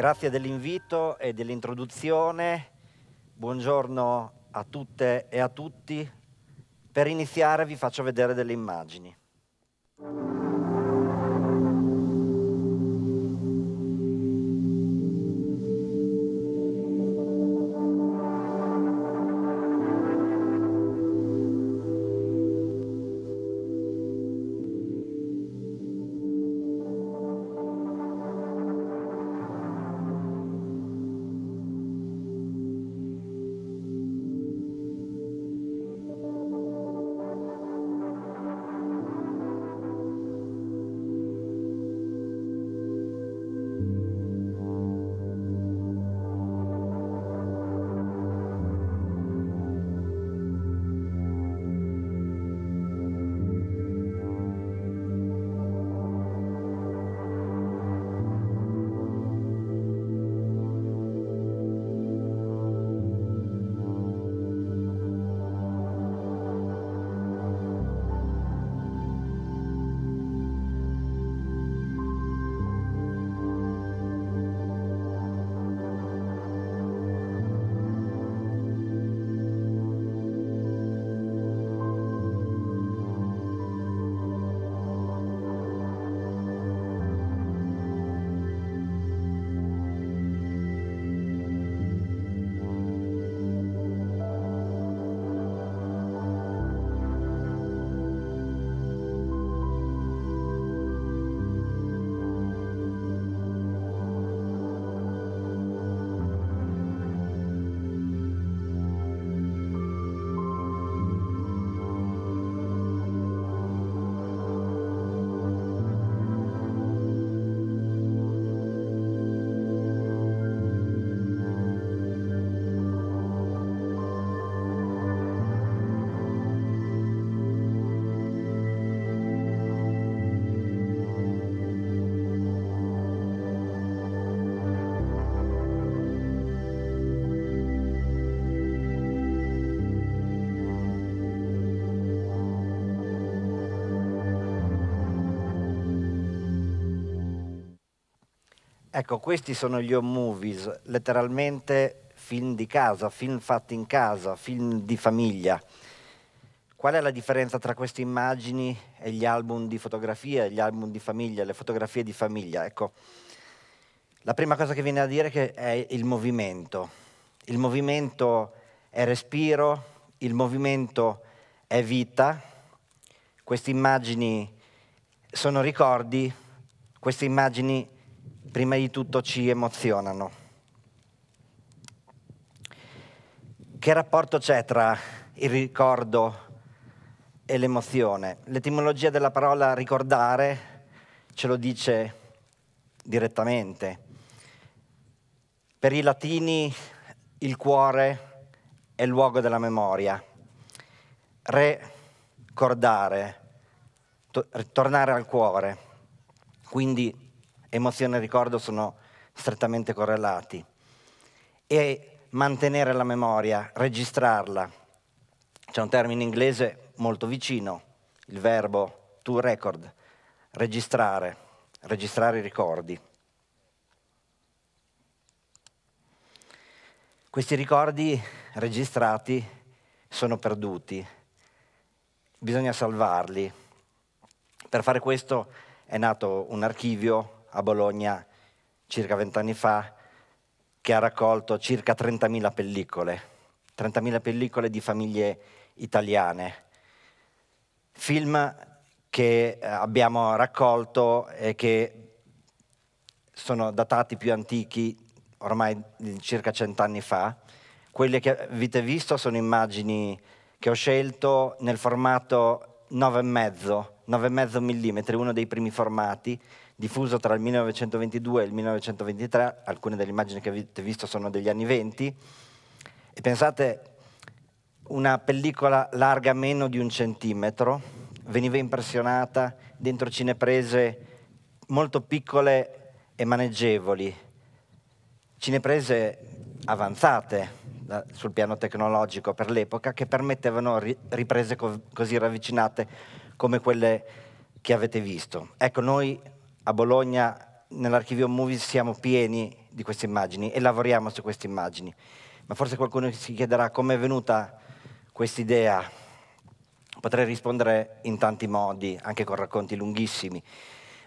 Grazie dell'invito e dell'introduzione. Buongiorno a tutte e a tutti. Per iniziare vi faccio vedere delle immagini. Ecco, questi sono gli home movies, letteralmente film di casa, film fatti in casa, film di famiglia. Qual è la differenza tra queste immagini e gli album di fotografia, gli album di famiglia, le fotografie di famiglia? Ecco, la prima cosa che viene a dire è il movimento. Il movimento è respiro, il movimento è vita. Queste immagini sono ricordi, queste immagini prima di tutto ci emozionano. Che rapporto c'è tra il ricordo e l'emozione? L'etimologia della parola ricordare ce lo dice direttamente. Per i latini il cuore è il luogo della memoria. Recordare, to- tornare al cuore. Quindi emozione e ricordo sono strettamente correlati. E mantenere la memoria, registrarla. C'è un termine inglese molto vicino, il verbo to record, registrare, registrare i ricordi. Questi ricordi registrati sono perduti, bisogna salvarli. Per fare questo è nato un archivio a Bologna circa vent'anni fa, che ha raccolto circa 30.000 pellicole, 30.000 pellicole di famiglie italiane. Film che eh, abbiamo raccolto e che sono datati più antichi ormai circa cent'anni fa. Quelle che avete visto sono immagini che ho scelto nel formato 9,5, 9,5 mm, uno dei primi formati, diffuso tra il 1922 e il 1923, alcune delle immagini che avete visto sono degli anni 20, e pensate una pellicola larga meno di un centimetro, veniva impressionata dentro cineprese molto piccole e maneggevoli, cineprese avanzate sul piano tecnologico per l'epoca che permettevano riprese così ravvicinate come quelle che avete visto. Ecco, noi a Bologna nell'archivio Movies siamo pieni di queste immagini e lavoriamo su queste immagini. Ma forse qualcuno si chiederà come è venuta questa idea. Potrei rispondere in tanti modi, anche con racconti lunghissimi.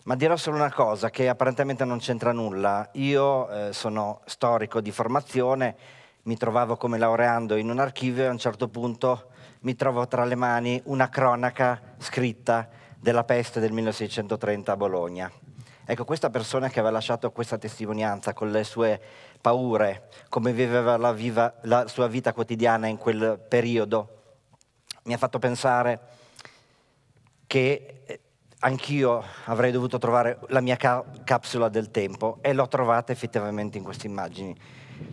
Ma dirò solo una cosa che apparentemente non c'entra nulla. Io eh, sono storico di formazione, mi trovavo come laureando in un archivio e a un certo punto mi trovo tra le mani una cronaca scritta della peste del 1630 a Bologna. Ecco, questa persona che aveva lasciato questa testimonianza con le sue paure, come viveva la, viva, la sua vita quotidiana in quel periodo, mi ha fatto pensare che eh, anch'io avrei dovuto trovare la mia ca- capsula del tempo e l'ho trovata effettivamente in queste immagini.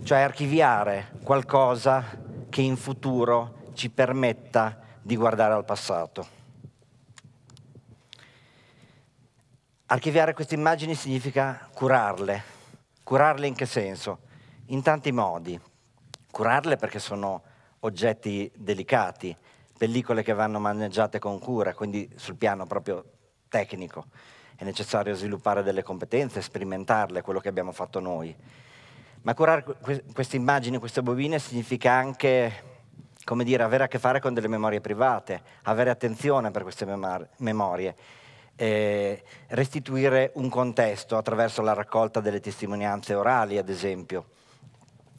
Cioè archiviare qualcosa che in futuro ci permetta di guardare al passato. Archiviare queste immagini significa curarle. Curarle in che senso? In tanti modi. Curarle perché sono oggetti delicati, pellicole che vanno maneggiate con cura, quindi sul piano proprio tecnico. È necessario sviluppare delle competenze, sperimentarle, quello che abbiamo fatto noi. Ma curare que queste immagini, queste bobine, significa anche, come dire, avere a che fare con delle memorie private, avere attenzione per queste memorie eh, restituire un contesto attraverso la raccolta delle testimonianze orali, ad esempio,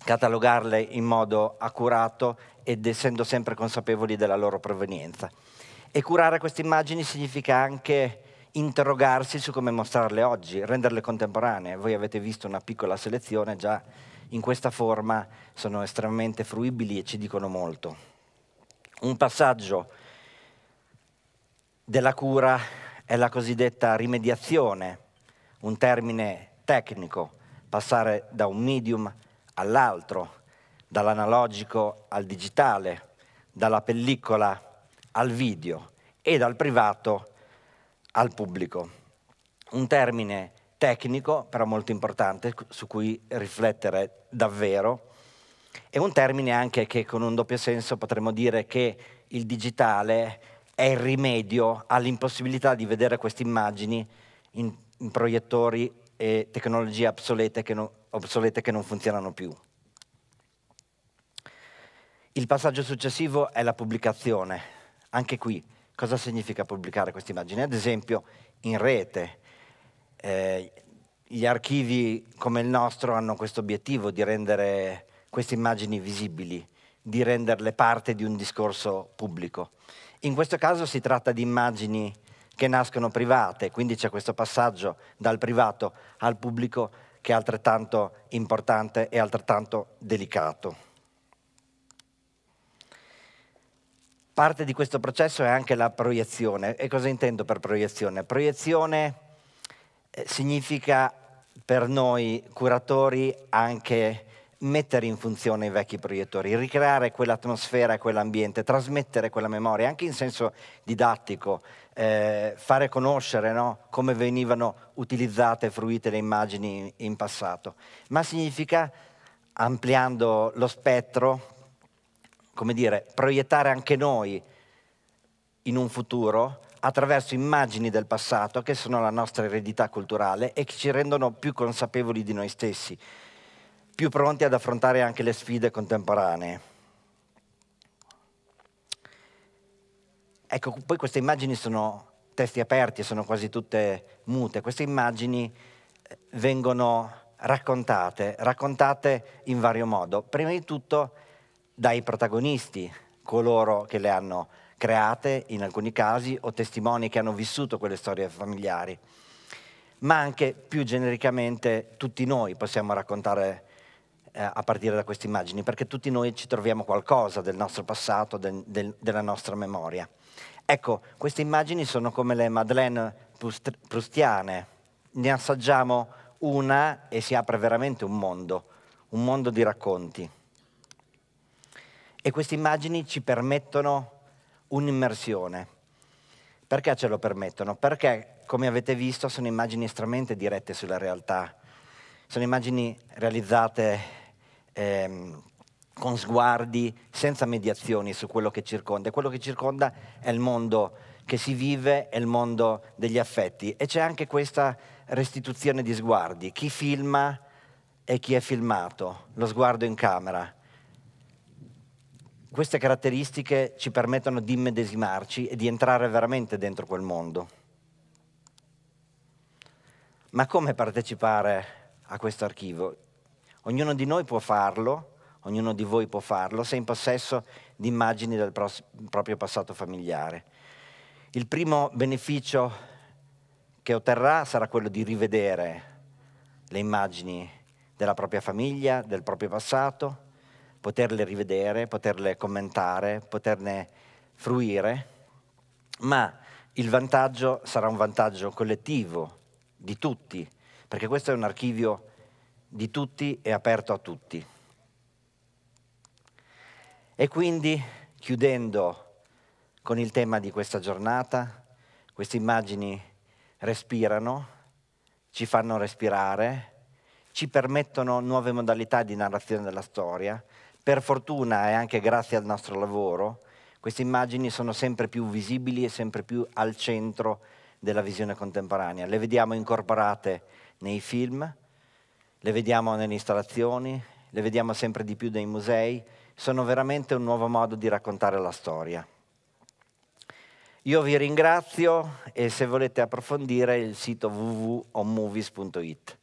catalogarle in modo accurato ed essendo sempre consapevoli della loro provenienza. E curare queste immagini significa anche interrogarsi su come mostrarle oggi, renderle contemporanee. Voi avete visto una piccola selezione già in questa forma, sono estremamente fruibili e ci dicono molto. Un passaggio della cura è la cosiddetta rimediazione, un termine tecnico, passare da un medium all'altro, dall'analogico al digitale, dalla pellicola al video e dal privato al pubblico. Un termine tecnico, però molto importante, su cui riflettere davvero, e un termine anche che con un doppio senso potremmo dire che il digitale è il rimedio all'impossibilità di vedere queste immagini in, in proiettori e tecnologie obsolete che, no, obsolete che non funzionano più. Il passaggio successivo è la pubblicazione. Anche qui, cosa significa pubblicare queste immagini? Ad esempio, in rete. Eh, gli archivi come il nostro hanno questo obiettivo di rendere queste immagini visibili, di renderle parte di un discorso pubblico. In questo caso si tratta di immagini che nascono private, quindi c'è questo passaggio dal privato al pubblico che è altrettanto importante e altrettanto delicato. Parte di questo processo è anche la proiezione. E cosa intendo per proiezione? Proiezione eh, significa per noi curatori anche mettere in funzione i vecchi proiettori, ricreare quell'atmosfera e quell'ambiente, trasmettere quella memoria, anche in senso didattico, eh, fare conoscere no? come venivano utilizzate e fruite le immagini in passato, ma significa, ampliando lo spettro, come dire, proiettare anche noi in un futuro attraverso immagini del passato che sono la nostra eredità culturale e che ci rendono più consapevoli di noi stessi più pronti ad affrontare anche le sfide contemporanee. Ecco, poi queste immagini sono testi aperti, sono quasi tutte mute, queste immagini eh, vengono raccontate, raccontate in vario modo, prima di tutto dai protagonisti, coloro che le hanno create in alcuni casi o testimoni che hanno vissuto quelle storie familiari, ma anche più genericamente tutti noi possiamo raccontare eh, a partire da queste immagini, perché tutti noi ci troviamo qualcosa del nostro passato, del, del, della nostra memoria. Ecco, queste immagini sono come le Madeleine prustiane, ne assaggiamo una e si apre veramente un mondo, un mondo di racconti. E queste immagini ci permettono un'immersione. Perché ce lo permettono? Perché, come avete visto, sono immagini estremamente dirette sulla realtà. Sono immagini realizzate ehm, con sguardi, senza mediazioni su quello che circonda. E quello che circonda è il mondo che si vive, è il mondo degli affetti. E c'è anche questa restituzione di sguardi, chi filma e chi è filmato, lo sguardo in camera. Queste caratteristiche ci permettono di immedesimarci e di entrare veramente dentro quel mondo. Ma come partecipare a questo archivio? Ognuno di noi può farlo, ognuno di voi può farlo, se è in possesso di immagini del pros- proprio passato familiare. Il primo beneficio che otterrà sarà quello di rivedere le immagini della propria famiglia, del proprio passato, poterle rivedere, poterle commentare, poterne fruire, ma il vantaggio sarà un vantaggio collettivo di tutti, perché questo è un archivio di tutti e aperto a tutti. E quindi, chiudendo con il tema di questa giornata, queste immagini respirano, ci fanno respirare, ci permettono nuove modalità di narrazione della storia. Per fortuna e anche grazie al nostro lavoro, queste immagini sono sempre più visibili e sempre più al centro della visione contemporanea. Le vediamo incorporate nei film, le vediamo nelle installazioni, le vediamo sempre di più nei musei, sono veramente un nuovo modo di raccontare la storia. Io vi ringrazio e se volete approfondire il sito www.omovies.it.